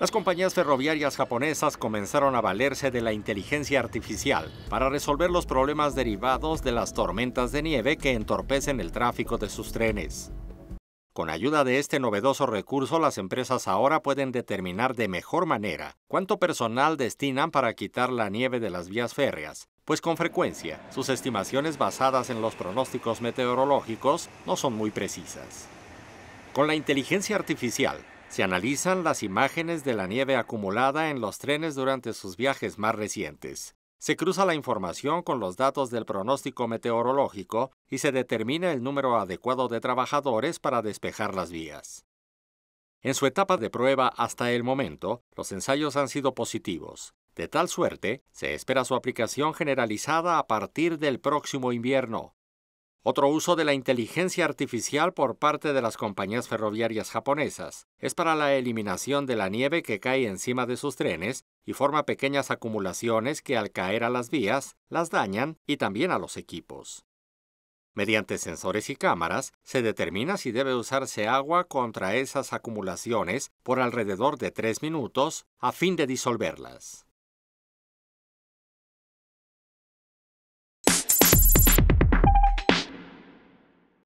Las compañías ferroviarias japonesas comenzaron a valerse de la inteligencia artificial para resolver los problemas derivados de las tormentas de nieve que entorpecen el tráfico de sus trenes. Con ayuda de este novedoso recurso, las empresas ahora pueden determinar de mejor manera cuánto personal destinan para quitar la nieve de las vías férreas, pues con frecuencia sus estimaciones basadas en los pronósticos meteorológicos no son muy precisas. Con la inteligencia artificial, se analizan las imágenes de la nieve acumulada en los trenes durante sus viajes más recientes. Se cruza la información con los datos del pronóstico meteorológico y se determina el número adecuado de trabajadores para despejar las vías. En su etapa de prueba hasta el momento, los ensayos han sido positivos. De tal suerte, se espera su aplicación generalizada a partir del próximo invierno, otro uso de la inteligencia artificial por parte de las compañías ferroviarias japonesas es para la eliminación de la nieve que cae encima de sus trenes y forma pequeñas acumulaciones que al caer a las vías las dañan y también a los equipos. Mediante sensores y cámaras se determina si debe usarse agua contra esas acumulaciones por alrededor de tres minutos a fin de disolverlas.